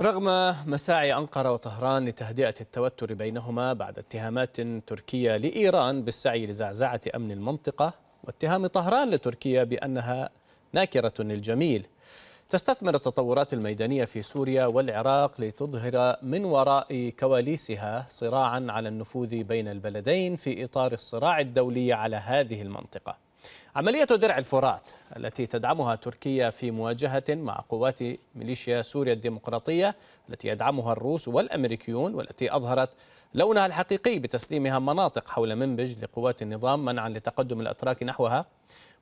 رغم مساعي أنقرة وطهران لتهدئة التوتر بينهما بعد اتهامات تركيا لإيران بالسعي لزعزعة أمن المنطقة واتهام طهران لتركيا بأنها ناكرة للجميل تستثمر التطورات الميدانية في سوريا والعراق لتظهر من وراء كواليسها صراعا على النفوذ بين البلدين في إطار الصراع الدولي على هذه المنطقة عملية درع الفرات التي تدعمها تركيا في مواجهة مع قوات ميليشيا سوريا الديمقراطية التي يدعمها الروس والأمريكيون والتي أظهرت لونها الحقيقي بتسليمها مناطق حول منبج لقوات النظام منعا لتقدم الأتراك نحوها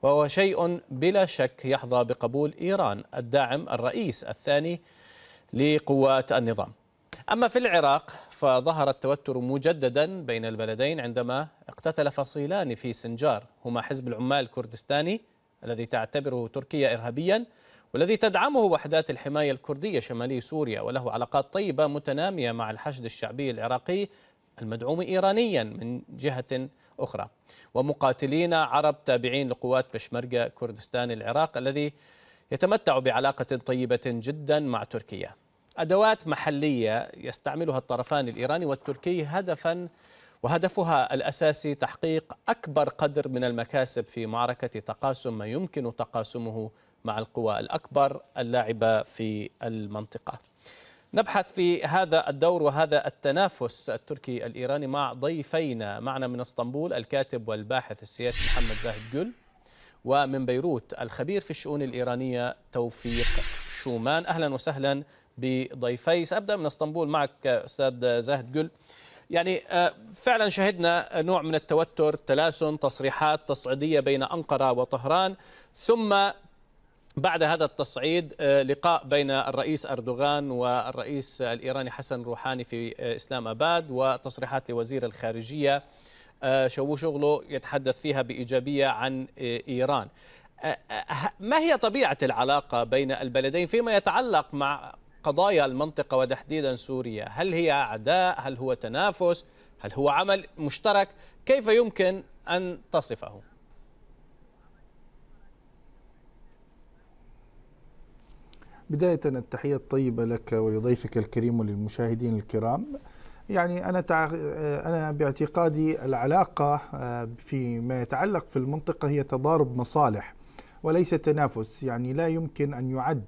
وهو شيء بلا شك يحظى بقبول إيران الداعم الرئيس الثاني لقوات النظام أما في العراق فظهر التوتر مجددا بين البلدين عندما اقتتل فصيلان في سنجار هما حزب العمال الكردستاني الذي تعتبره تركيا إرهابيا والذي تدعمه وحدات الحماية الكردية شمالي سوريا وله علاقات طيبة متنامية مع الحشد الشعبي العراقي المدعوم إيرانيا من جهة أخرى ومقاتلين عرب تابعين لقوات بشمركة كردستان العراق الذي يتمتع بعلاقة طيبة جدا مع تركيا أدوات محلية يستعملها الطرفان الإيراني والتركي هدفا وهدفها الأساسي تحقيق أكبر قدر من المكاسب في معركة تقاسم ما يمكن تقاسمه مع القوى الأكبر اللاعبة في المنطقة نبحث في هذا الدور وهذا التنافس التركي الإيراني مع ضيفينا معنا من اسطنبول الكاتب والباحث السياسي محمد زاهد جل ومن بيروت الخبير في الشؤون الإيرانية توفيق شومان أهلا وسهلا بضيفي سأبدأ من اسطنبول معك أستاذ زاهد جل يعني آه، فعلا شهدنا نوع من التوتر تلاسن تصريحات تصعيدية بين أنقرة وطهران ثم بعد هذا التصعيد آه، لقاء بين الرئيس أردوغان والرئيس الإيراني حسن روحاني في آه، إسلام أباد وتصريحات لوزير الخارجية شوو شغله يتحدث فيها بإيجابية عن إيران ما هي طبيعة العلاقة بين البلدين فيما يتعلق مع قضايا المنطقة وتحديدا سوريا هل هي أعداء هل هو تنافس هل هو عمل مشترك كيف يمكن أن تصفه بداية التحية الطيبة لك ولضيفك الكريم وللمشاهدين الكرام يعني أنا تع... أنا باعتقادي العلاقة آه، فيما يتعلق في المنطقة هي تضارب مصالح وليس تنافس يعني لا يمكن أن يعد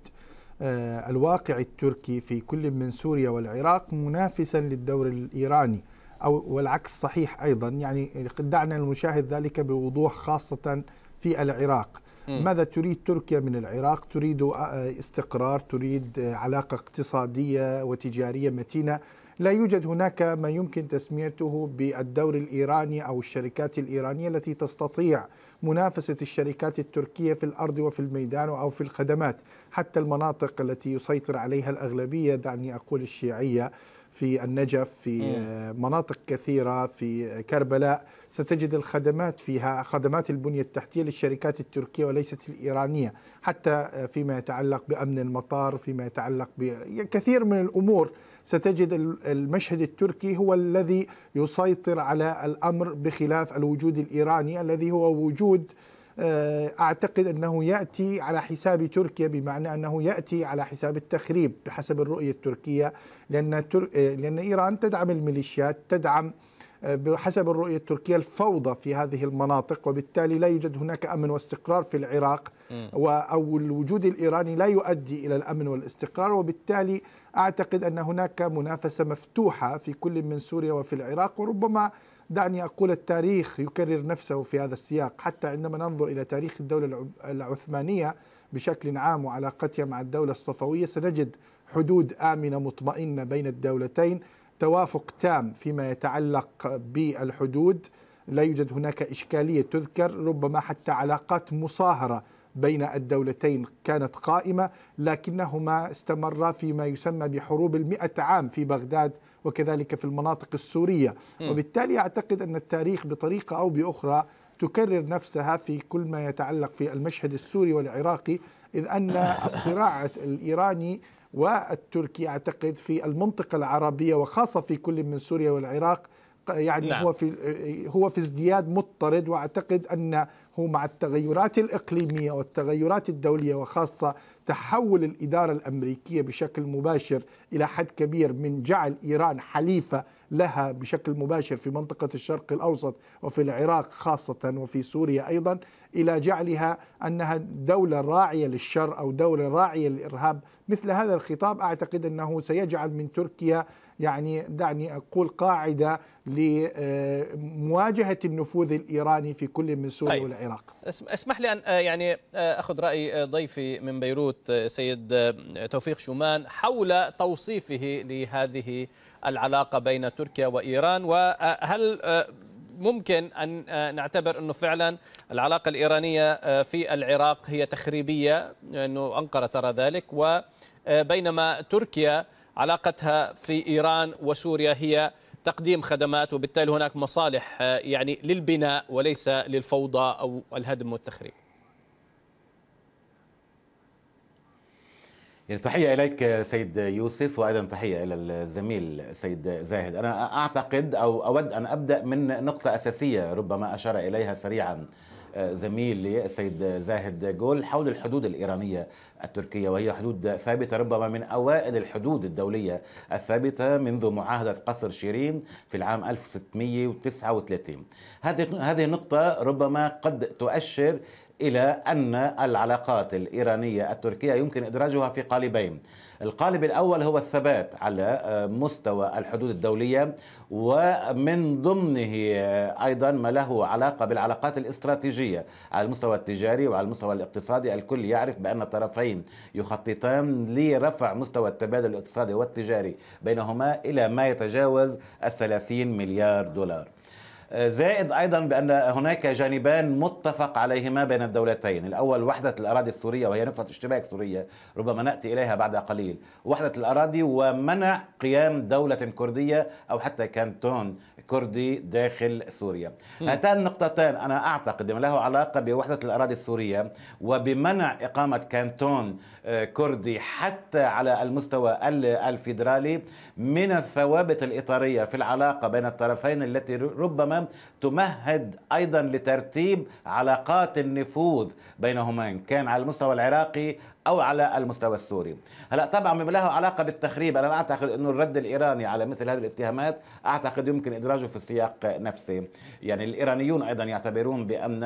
آه، الواقع التركي في كل من سوريا والعراق منافسا للدور الإيراني أو والعكس صحيح أيضا يعني دعنا نشاهد ذلك بوضوح خاصة في العراق ماذا تريد تركيا من العراق تريد آه، استقرار تريد آه، علاقة اقتصادية وتجارية متينة لا يوجد هناك ما يمكن تسميته بالدور الايراني او الشركات الايرانيه التي تستطيع منافسه الشركات التركيه في الارض وفي الميدان او في الخدمات حتى المناطق التي يسيطر عليها الاغلبيه دعني اقول الشيعيه في النجف في م. مناطق كثيرة في كربلاء ستجد الخدمات فيها خدمات البنية التحتية للشركات التركية وليست الإيرانية حتى فيما يتعلق بأمن المطار فيما يتعلق بكثير يعني من الأمور ستجد المشهد التركي هو الذي يسيطر على الأمر بخلاف الوجود الإيراني الذي هو وجود آه، اعتقد انه ياتي على حساب تركيا بمعنى انه ياتي على حساب التخريب بحسب الرؤيه التركيه لان تر... آه، لان ايران تدعم الميليشيات تدعم آه، بحسب الرؤية التركية الفوضى في هذه المناطق وبالتالي لا يوجد هناك أمن واستقرار في العراق أو الوجود الإيراني لا يؤدي إلى الأمن والاستقرار وبالتالي أعتقد أن هناك منافسة مفتوحة في كل من سوريا وفي العراق وربما دعني أقول التاريخ يكرر نفسه في هذا السياق حتى عندما ننظر إلى تاريخ الدولة العثمانية بشكل عام وعلاقتها مع الدولة الصفوية سنجد حدود آمنة مطمئنة بين الدولتين توافق تام فيما يتعلق بالحدود لا يوجد هناك إشكالية تذكر ربما حتى علاقات مصاهرة بين الدولتين كانت قائمة لكنهما استمرا فيما يسمى بحروب المئة عام في بغداد وكذلك في المناطق السورية وبالتالي أعتقد أن التاريخ بطريقة أو بأخرى تكرر نفسها في كل ما يتعلق في المشهد السوري والعراقي إذ أن الصراع الإيراني والتركي أعتقد في المنطقة العربية وخاصة في كل من سوريا والعراق يعني نعم. هو في هو في ازدياد مضطرد واعتقد ان هو مع التغيرات الإقليمية والتغيرات الدولية وخاصة تحول الإدارة الأمريكية بشكل مباشر إلى حد كبير من جعل إيران حليفة لها بشكل مباشر في منطقة الشرق الأوسط وفي العراق خاصة وفي سوريا أيضا إلى جعلها أنها دولة راعية للشر أو دولة راعية للإرهاب مثل هذا الخطاب أعتقد أنه سيجعل من تركيا يعني دعني أقول قاعدة لمواجهة النفوذ الإيراني في كل من سوريا طيب. والعراق اسمح لي أن آه، يعني آه، أخذ رأي آه، ضيفي من بيروت سيد توفيق شومان حول توصيفه لهذه العلاقة بين تركيا وإيران وهل ممكن أن نعتبر أنه فعلا العلاقة الإيرانية في العراق هي تخريبية أنه أنقرة ترى ذلك وبينما تركيا علاقتها في إيران وسوريا هي تقديم خدمات وبالتالي هناك مصالح آه، يعني للبناء وليس للفوضى أو الهدم والتخريب يعني تحية إليك آه، سيد يوسف وأيضا تحية إلى الزميل سيد زاهد أنا أعتقد أو أود أن أبدأ من نقطة أساسية ربما أشار إليها سريعا زميل لي السيد زاهد جول حول الحدود الإيرانية التركية وهي حدود ثابتة ربما من أوائل الحدود الدولية الثابتة منذ معاهدة قصر شيرين في العام 1639 هذه هذه نقطة ربما قد تؤشر إلى أن العلاقات الإيرانية التركية يمكن إدراجها في قالبين القالب الأول هو الثبات على مستوى الحدود الدولية ومن ضمنه أيضا ما له علاقة بالعلاقات الاستراتيجية على المستوى التجاري وعلى المستوى الاقتصادي الكل يعرف بأن الطرفين يخططان لرفع مستوى التبادل الاقتصادي والتجاري بينهما إلى ما يتجاوز الثلاثين مليار دولار زائد أيضا بأن هناك جانبان متفق عليهما بين الدولتين الأول وحدة الأراضي السورية وهي نقطة اشتباك سورية ربما نأتي إليها بعد قليل وحدة الأراضي ومنع قيام دولة كردية أو حتى كانتون كردي داخل سوريا هاتان النقطتان أنا أعتقد ما له علاقة بوحدة الأراضي السورية وبمنع إقامة كانتون آه، كردي حتى على المستوى الفيدرالي من الثوابت الإطارية في العلاقة بين الطرفين التي ربما السلام تمهد ايضا لترتيب علاقات النفوذ بينهما ان كان على المستوى العراقي او على المستوى السوري هلا طبعا بما له علاقه بالتخريب انا اعتقد انه الرد الايراني على مثل هذه الاتهامات اعتقد يمكن ادراجه في السياق نفسه يعني الايرانيون ايضا يعتبرون بان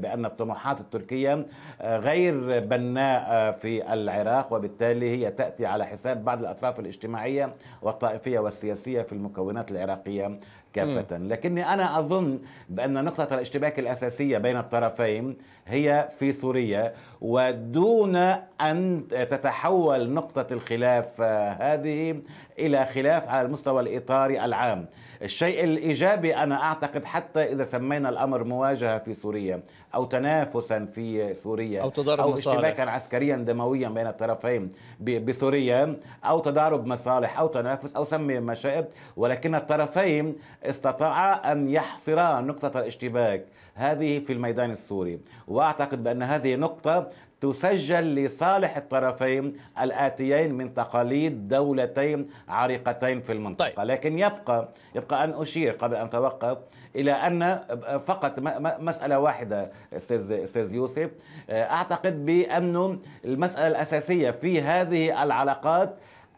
بان الطموحات التركيه غير بناء في العراق وبالتالي هي تاتي على حساب بعض الاطراف الاجتماعيه والطائفيه والسياسيه في المكونات العراقيه كافة لكني أنا أظن بأن نقطة الاشتباك الأساسية بين الطرفين هي في سوريا ودون أن تتحول نقطة الخلاف آه، هذه إلى خلاف على المستوى الإطاري العام الشيء الإيجابي أنا أعتقد حتى إذا سمينا الأمر مواجهة في سوريا أو تنافسا في سوريا أو تضارب أو مصالح. اشتباكا عسكريا دمويا بين الطرفين بسوريا أو تضارب مصالح أو تنافس أو سمي ما شئت ولكن الطرفين استطاعا أن يحصرا نقطة الاشتباك هذه في الميدان السوري وأعتقد بأن هذه نقطة تسجل لصالح الطرفين الآتيين من تقاليد دولتين عريقتين في المنطقة طيب. لكن يبقى يبقى أن أشير قبل أن أتوقف إلى أن فقط مسألة واحدة أستاذ يوسف آه، أعتقد بأنه المسألة الأساسية في هذه العلاقات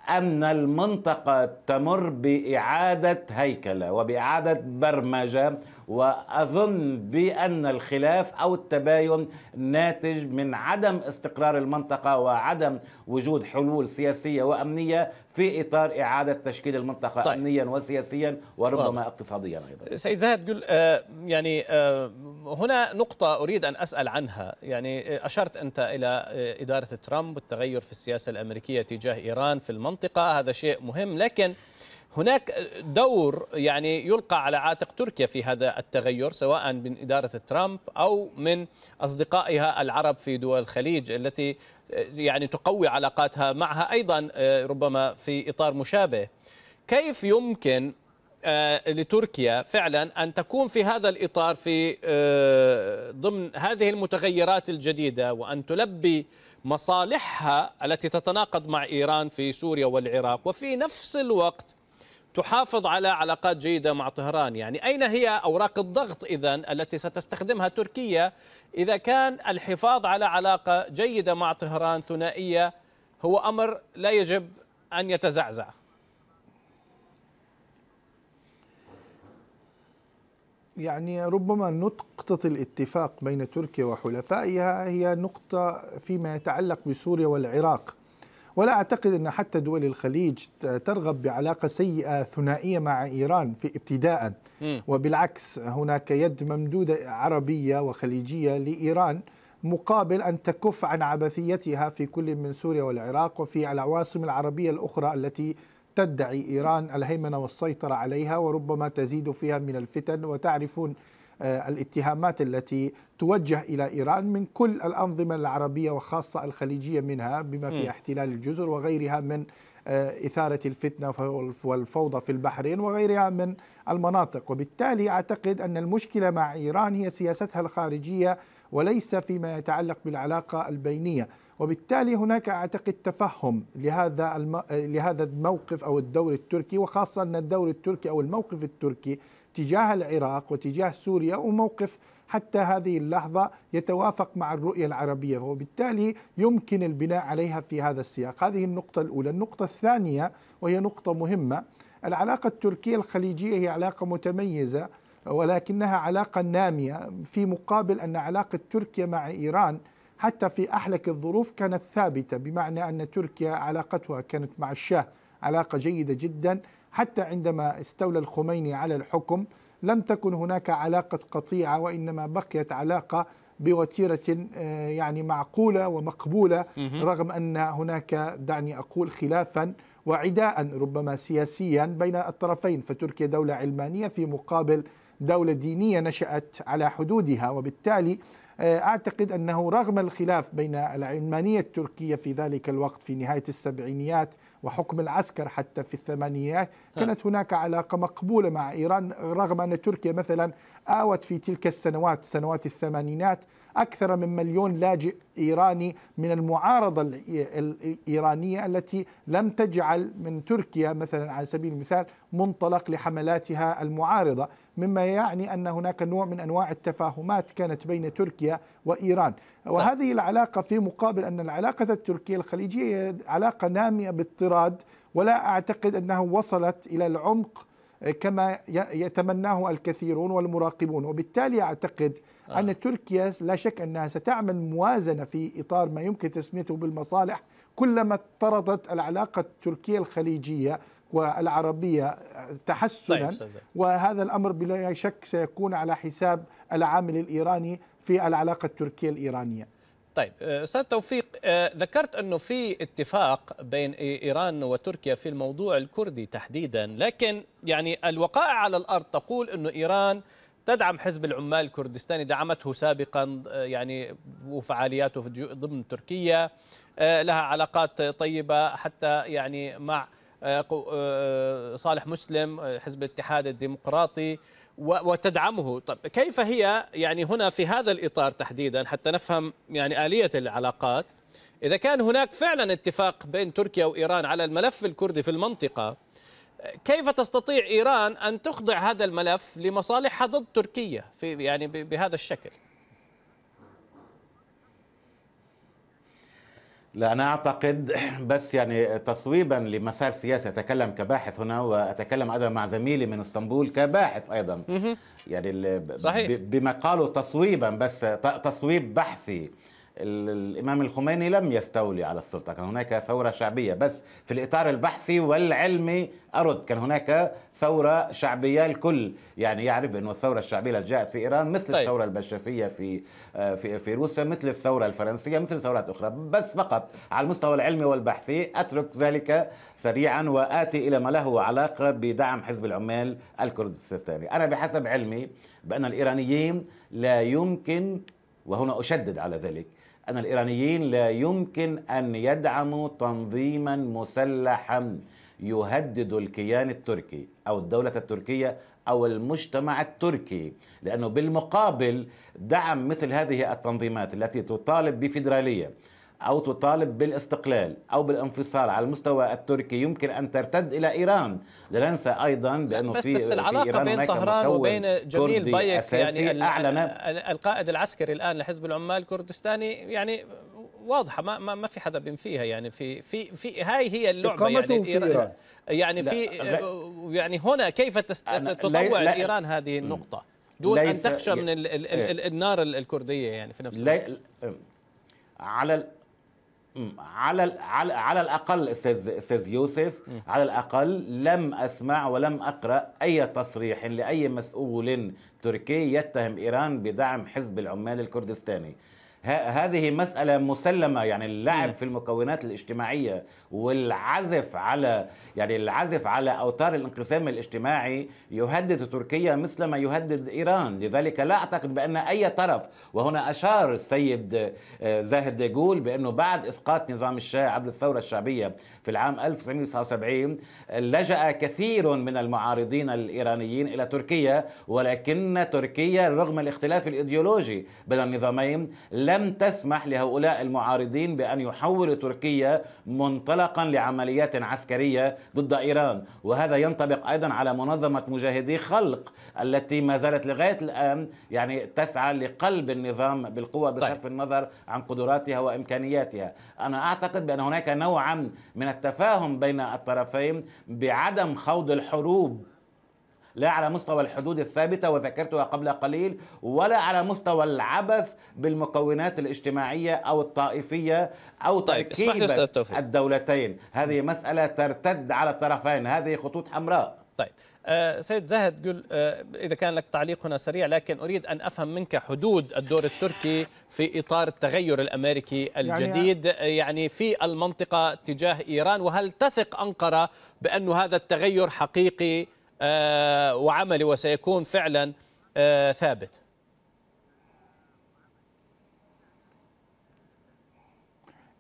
أن المنطقة تمر بإعادة هيكلة وبإعادة برمجة وأظن بأن الخلاف أو التباين ناتج من عدم استقرار المنطقة وعدم وجود حلول سياسية وأمنية في إطار إعادة تشكيل المنطقة طيب. أمنيا وسياسيا وربما واضح. اقتصاديا أيضا سيد زاهد قل... آه يعني آه هنا نقطة أريد أن أسأل عنها يعني آه، أشرت أنت إلى آه، إدارة ترامب والتغير في السياسة الأمريكية تجاه إيران في المنطقة هذا شيء مهم لكن هناك دور يعني يلقى على عاتق تركيا في هذا التغير سواء من إدارة ترامب أو من أصدقائها العرب في دول الخليج التي يعني تقوي علاقاتها معها أيضا آه، ربما في إطار مشابه كيف يمكن آه، لتركيا فعلا أن تكون في هذا الإطار في آه، ضمن هذه المتغيرات الجديدة وأن تلبي مصالحها التي تتناقض مع إيران في سوريا والعراق وفي نفس الوقت تحافظ على علاقات جيدة مع طهران يعني أين هي أوراق الضغط إذا التي ستستخدمها تركيا إذا كان الحفاظ على علاقة جيدة مع طهران ثنائية هو أمر لا يجب أن يتزعزع يعني ربما نقطة الاتفاق بين تركيا وحلفائها هي نقطة فيما يتعلق بسوريا والعراق ولا أعتقد أن حتى دول الخليج ترغب بعلاقة سيئة ثنائية مع إيران في ابتداء وبالعكس هناك يد ممدودة عربية وخليجية لإيران مقابل أن تكف عن عبثيتها في كل من سوريا والعراق وفي العواصم العربية الأخرى التي تدعي إيران الهيمنة والسيطرة عليها وربما تزيد فيها من الفتن وتعرفون آه، الاتهامات التي توجه إلى إيران من كل الأنظمة العربية وخاصة الخليجية منها بما فيها احتلال الجزر وغيرها من آه، إثارة الفتنة والفوضى في البحرين وغيرها من المناطق وبالتالي أعتقد أن المشكلة مع إيران هي سياستها الخارجية وليس فيما يتعلق بالعلاقة البينية وبالتالي هناك اعتقد تفهم لهذا الم... لهذا الموقف او الدور التركي وخاصه ان الدور التركي او الموقف التركي تجاه العراق وتجاه سوريا وموقف حتى هذه اللحظة يتوافق مع الرؤية العربية وبالتالي يمكن البناء عليها في هذا السياق هذه النقطة الأولى النقطة الثانية وهي نقطة مهمة العلاقة التركية الخليجية هي علاقة متميزة ولكنها علاقة نامية في مقابل أن علاقة تركيا مع إيران حتى في أحلك الظروف كانت ثابتة بمعنى أن تركيا علاقتها كانت مع الشاه علاقة جيدة جدا حتى عندما استولى الخميني على الحكم لم تكن هناك علاقة قطيعة وإنما بقيت علاقة بوتيرة آه، يعني معقولة ومقبولة رغم أن هناك دعني أقول خلافا وعداء ربما سياسيا بين الطرفين فتركيا دولة علمانية في مقابل دولة دينية نشأت على حدودها وبالتالي آه، أعتقد أنه رغم الخلاف بين العلمانية التركية في ذلك الوقت في نهاية السبعينيات وحكم العسكر حتى في الثمانينات طيب. كانت هناك علاقة مقبولة مع إيران رغم أن تركيا مثلا آوت في تلك السنوات سنوات الثمانينات أكثر من مليون لاجئ إيراني من المعارضة الإيرانية التي لم تجعل من تركيا مثلا على سبيل المثال منطلق لحملاتها المعارضة مما يعني أن هناك نوع من أنواع التفاهمات كانت بين تركيا وإيران طيب. وهذه العلاقة في مقابل أن العلاقة التركية الخليجية علاقة نامية بالطراد ولا أعتقد أنها وصلت إلى العمق كما يتمناه الكثيرون والمراقبون وبالتالي أعتقد آه. أن تركيا لا شك أنها ستعمل موازنة في إطار ما يمكن تسميته بالمصالح كلما اضطردت العلاقة التركية الخليجية والعربية تحسنا طيب وهذا الأمر بلا شك سيكون على حساب العامل الإيراني في العلاقة التركية الإيرانية طيب آه، استاذ توفيق آه، ذكرت انه في اتفاق بين ايران وتركيا في الموضوع الكردي تحديدا لكن يعني الوقائع على الارض تقول انه ايران تدعم حزب العمال الكردستاني دعمته سابقا آه، يعني وفعالياته ضمن تركيا لها علاقات طيبه حتى يعني مع آه، آه، آه، صالح مسلم حزب الاتحاد الديمقراطي وتدعمه طب كيف هي يعني هنا في هذا الإطار تحديدا حتى نفهم يعني آلية العلاقات إذا كان هناك فعلا اتفاق بين تركيا وإيران على الملف الكردي في المنطقة كيف تستطيع إيران أن تخضع هذا الملف لمصالحها ضد تركيا في يعني بهذا الشكل لا أنا أعتقد بس يعني تصويبا لمسار سياسي أتكلم كباحث هنا وأتكلم أيضا مع زميلي من اسطنبول كباحث أيضا يعني صحيح. بما قالوا تصويبا بس تصويب بحثي الإمام الخميني لم يستولي على السلطة كان هناك ثورة شعبية بس في الإطار البحثي والعلمي أرد كان هناك ثورة شعبية الكل يعني يعرف أن الثورة الشعبية التي جاءت في إيران مثل طيب. الثورة البلشفيه في آه، في في روسيا مثل الثورة الفرنسية مثل ثورات أخرى بس فقط على المستوى العلمي والبحثي أترك ذلك سريعا وآتي إلى ما له علاقة بدعم حزب العمال الكردستاني أنا بحسب علمي بأن الإيرانيين لا يمكن وهنا أشدد على ذلك أن الإيرانيين لا يمكن أن يدعموا تنظيما مسلحا يهدد الكيان التركي أو الدولة التركية أو المجتمع التركي لأنه بالمقابل دعم مثل هذه التنظيمات التي تطالب بفيدرالية أو تطالب بالاستقلال أو بالانفصال على المستوى التركي يمكن أن ترتد إلى إيران لا ننسى أيضا بأنه بس في بس العلاقة في بين طهران وبين جميل بايك يعني أعلن القائد العسكري الآن لحزب العمال الكردستاني يعني واضحه ما ما, في حدا بينفيها يعني في في في هاي هي اللعبه يعني, يعني في يعني في يعني هنا كيف تطوع ايران هذه النقطه دون ان تخشى من إيه. النار الكرديه يعني في نفس الوقت على على على الاقل استاذ استاذ يوسف على الاقل لم اسمع ولم اقرا اي تصريح لاي مسؤول تركي يتهم ايران بدعم حزب العمال الكردستاني هذه مسألة مسلمة يعني اللعب في المكونات الاجتماعية والعزف على يعني العزف على أوتار الانقسام الاجتماعي يهدد تركيا مثل ما يهدد إيران لذلك لا أعتقد بأن أي طرف وهنا أشار السيد آه، زاهد ديغول بأنه بعد إسقاط نظام الشاه عبر الثورة الشعبية في العام 1979 لجأ كثير من المعارضين الإيرانيين إلى تركيا ولكن تركيا رغم الاختلاف الإيديولوجي بين النظامين لا لم تسمح لهؤلاء المعارضين بأن يحولوا تركيا منطلقا لعمليات عسكرية ضد إيران وهذا ينطبق أيضا على منظمة مجاهدي خلق التي ما زالت لغاية الآن يعني تسعى لقلب النظام بالقوة طيب. بصرف طيب. النظر عن قدراتها وإمكانياتها أنا أعتقد بأن هناك نوعا من التفاهم بين الطرفين بعدم خوض الحروب لا على مستوى الحدود الثابتة وذكرتها قبل قليل ولا على مستوى العبث بالمكونات الاجتماعية أو الطائفية أو طيب الدولتين هذه مسألة ترتد على الطرفين هذه خطوط حمراء طيب آه، سيد زاهد قل آه، إذا كان لك تعليق هنا سريع لكن أريد أن أفهم منك حدود الدور التركي في إطار التغير الأمريكي يعني الجديد يعني, يعني في المنطقة تجاه إيران وهل تثق أنقرة بأن هذا التغير حقيقي آه، وعملي وسيكون فعلا آه، ثابت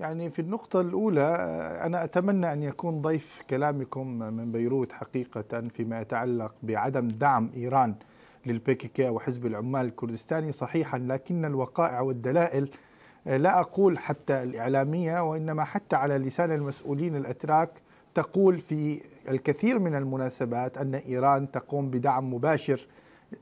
يعني في النقطة الأولى آه، أنا أتمنى أن يكون ضيف كلامكم من بيروت حقيقة فيما يتعلق بعدم دعم إيران للبيكيكا وحزب العمال الكردستاني صحيحا لكن الوقائع والدلائل لا أقول حتى الإعلامية وإنما حتى على لسان المسؤولين الأتراك تقول في الكثير من المناسبات أن إيران تقوم بدعم مباشر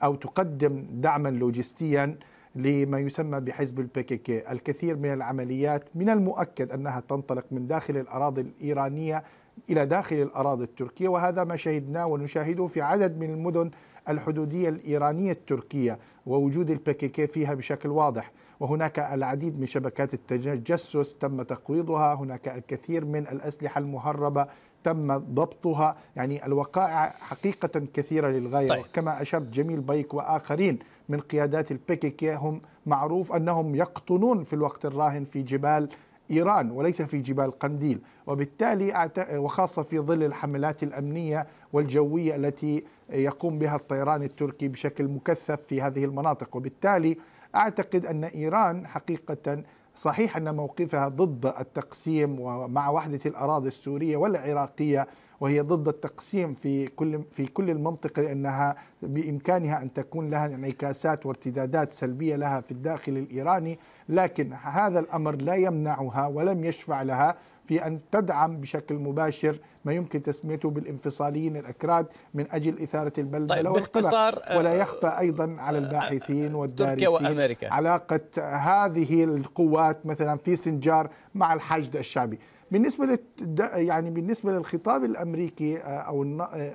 أو تقدم دعما لوجستيا لما يسمى بحزب البيكيكي الكثير من العمليات من المؤكد أنها تنطلق من داخل الأراضي الإيرانية إلى داخل الأراضي التركية وهذا ما شهدناه ونشاهده في عدد من المدن الحدودية الإيرانية التركية ووجود البيكيكي فيها بشكل واضح وهناك العديد من شبكات التجسس تم تقويضها هناك الكثير من الأسلحة المهربة تم ضبطها يعني الوقائع حقيقة كثيرة للغاية طيب. كما أشرت جميل بيك وآخرين من قيادات البيكيكي هم معروف أنهم يقطنون في الوقت الراهن في جبال إيران وليس في جبال قنديل وبالتالي وخاصة في ظل الحملات الأمنية والجوية التي يقوم بها الطيران التركي بشكل مكثف في هذه المناطق وبالتالي اعتقد ان ايران حقيقه صحيح ان موقفها ضد التقسيم ومع وحده الاراضي السوريه والعراقيه وهي ضد التقسيم في كل في كل المنطقه لانها بامكانها ان تكون لها انعكاسات وارتدادات سلبيه لها في الداخل الايراني، لكن هذا الامر لا يمنعها ولم يشفع لها في أن تدعم بشكل مباشر ما يمكن تسميته بالانفصاليين الأكراد من أجل إثارة البلد طيب باختصار ولا يخفى أيضا على الباحثين آه، آه، والدارسين وأمريكا. علاقة هذه القوات مثلا في سنجار مع الحشد الشعبي بالنسبه للد... يعني بالنسبه للخطاب الامريكي آه، او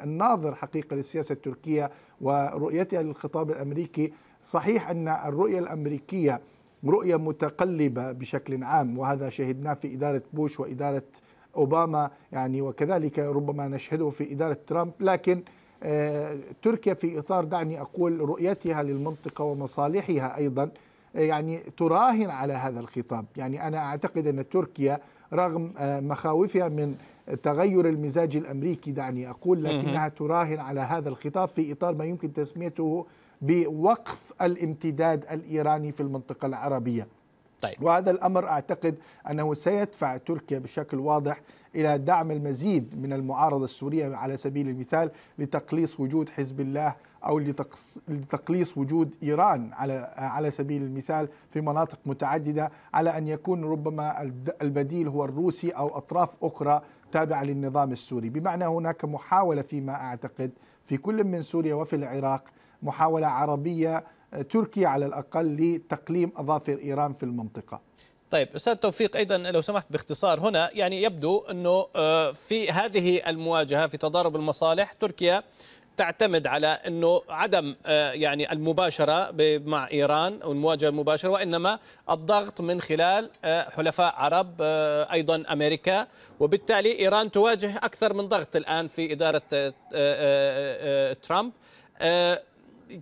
الناظر حقيقه للسياسه التركيه ورؤيتها للخطاب الامريكي صحيح ان الرؤيه الامريكيه رؤية متقلبة بشكل عام وهذا شهدناه في إدارة بوش وإدارة أوباما يعني وكذلك ربما نشهده في إدارة ترامب لكن آه، تركيا في إطار دعني أقول رؤيتها للمنطقة ومصالحها أيضا آه، يعني تراهن على هذا الخطاب يعني أنا أعتقد أن تركيا رغم آه، مخاوفها من تغير المزاج الامريكي دعني اقول لكنها تراهن على هذا الخطاب في اطار ما يمكن تسميته بوقف الامتداد الايراني في المنطقه العربيه. طيب. وهذا الامر اعتقد انه سيدفع تركيا بشكل واضح الى دعم المزيد من المعارضه السوريه على سبيل المثال لتقليص وجود حزب الله او لتقليص وجود ايران على على سبيل المثال في مناطق متعدده على ان يكون ربما البديل هو الروسي او اطراف اخرى تابعه للنظام السوري، بمعنى هناك محاوله فيما اعتقد في كل من سوريا وفي العراق محاولة عربية آه، تركية على الأقل لتقليم أظافر إيران في المنطقة طيب استاذ توفيق ايضا لو سمحت باختصار هنا يعني يبدو انه آه، في هذه المواجهه في تضارب المصالح تركيا تعتمد على انه عدم آه، يعني المباشره مع ايران والمواجهه المباشره وانما الضغط من خلال حلفاء عرب ايضا امريكا وبالتالي ايران تواجه اكثر من ضغط الان في اداره ترامب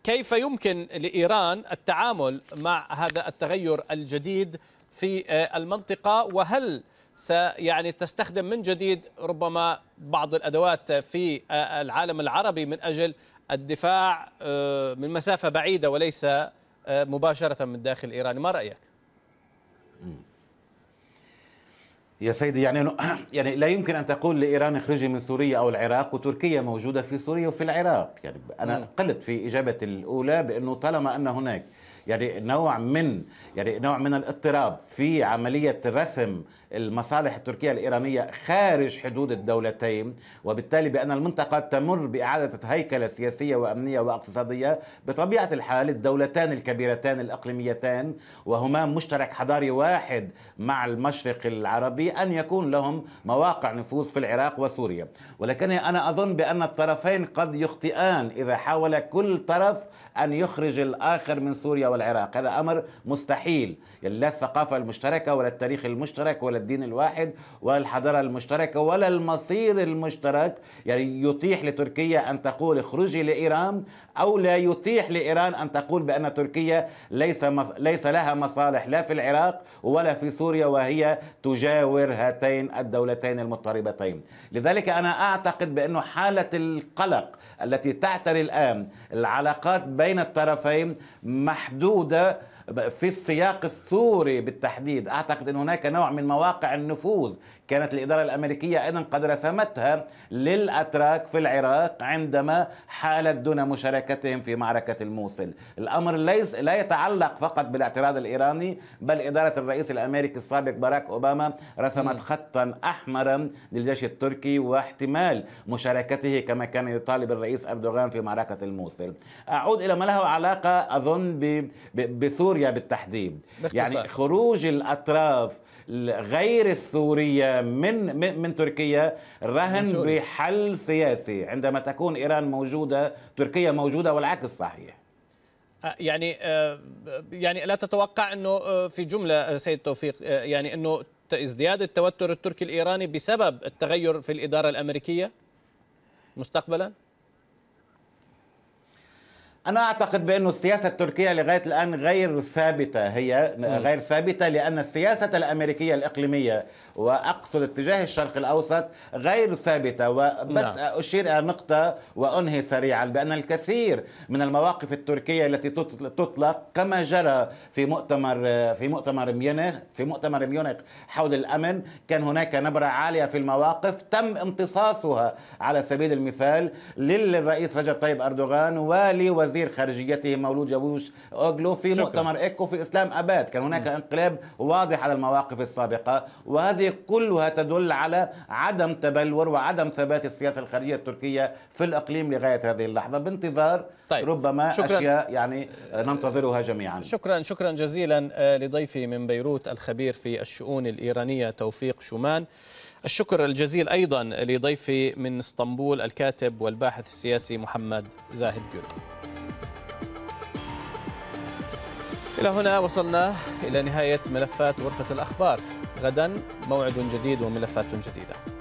كيف يمكن لإيران التعامل مع هذا التغير الجديد في آه، المنطقة وهل سيعني تستخدم من جديد ربما بعض الأدوات في آه، العالم العربي من أجل الدفاع آه، من مسافة بعيدة وليس مباشرة من داخل إيران ما رأيك؟ يا سيدي يعني يعني لا يمكن ان تقول لايران اخرجي من سوريا او العراق وتركيا موجوده في سوريا وفي العراق يعني انا نعم. قلت في اجابه الاولى بانه طالما ان هناك يعني نوع من يعني نوع من الاضطراب في عمليه رسم المصالح التركية الإيرانية خارج حدود الدولتين وبالتالي بأن المنطقة تمر بإعادة هيكلة سياسية وأمنية واقتصادية بطبيعة الحال الدولتان الكبيرتان الأقليميتان وهما مشترك حضاري واحد مع المشرق العربي أن يكون لهم مواقع نفوذ في العراق وسوريا ولكن أنا أظن بأن الطرفين قد يخطئان إذا حاول كل طرف أن يخرج الآخر من سوريا والعراق هذا أمر مستحيل لا الثقافة المشتركة ولا التاريخ المشترك ولا الدين الواحد والحضارة المشتركة ولا المصير المشترك يعني يتيح لتركيا أن تقول اخرجي لإيران أو لا يتيح لإيران أن تقول بأن تركيا ليس مص... ليس لها مصالح لا في العراق ولا في سوريا وهي تجاور هاتين الدولتين المضطربتين لذلك أنا أعتقد بأن حالة القلق التي تعتري الآن العلاقات بين الطرفين محدودة في السياق السوري بالتحديد أعتقد أن هناك نوع من مواقع النفوذ كانت الإدارة الأمريكية أيضا قد رسمتها للأتراك في العراق عندما حالت دون مشاركتهم في معركة الموصل الأمر ليس لا يتعلق فقط بالاعتراض الإيراني بل إدارة الرئيس الأمريكي السابق باراك أوباما رسمت خطا أحمرا للجيش التركي واحتمال مشاركته كما كان يطالب الرئيس أردوغان في معركة الموصل أعود إلى ما له علاقة أظن بسوريا بالتحديد باختصار. يعني خروج الأطراف غير السورية من من تركيا رهن من بحل سياسي عندما تكون إيران موجودة تركيا موجودة والعكس صحيح أه، يعني أه، يعني لا تتوقع انه أه، في جمله سيد توفيق يعني انه ازدياد التوتر التركي الايراني بسبب التغير في الاداره الامريكيه مستقبلا أنا أعتقد بأن السياسة التركية لغاية الآن غير ثابتة هي غير ثابتة لأن السياسة الأمريكية الإقليمية وأقصد اتجاه الشرق الأوسط غير ثابتة وبس لا. نعم. أشير إلى نقطة وأنهي سريعا بأن الكثير من المواقف التركية التي تطلق كما جرى في مؤتمر في مؤتمر ميونخ في مؤتمر ميونخ حول الأمن كان هناك نبرة عالية في المواقف تم امتصاصها على سبيل المثال للرئيس رجب طيب أردوغان ولوزير وزير خارجيته مولود جابوش اوغلو في شكرا. مؤتمر ايكو في اسلام اباد كان هناك م. انقلاب واضح على المواقف السابقه وهذه كلها تدل على عدم تبلور وعدم ثبات السياسه الخارجيه التركيه في الاقليم لغايه هذه اللحظه بانتظار طيب. ربما شكرا. اشياء يعني ننتظرها جميعا شكرا شكرا جزيلا آه، لضيفي من بيروت الخبير في الشؤون الايرانيه توفيق شومان الشكر الجزيل أيضا لضيفي من اسطنبول الكاتب والباحث السياسي محمد زاهد جوري إلى هنا وصلنا إلى نهاية ملفات غرفة الأخبار غدا موعد جديد وملفات جديدة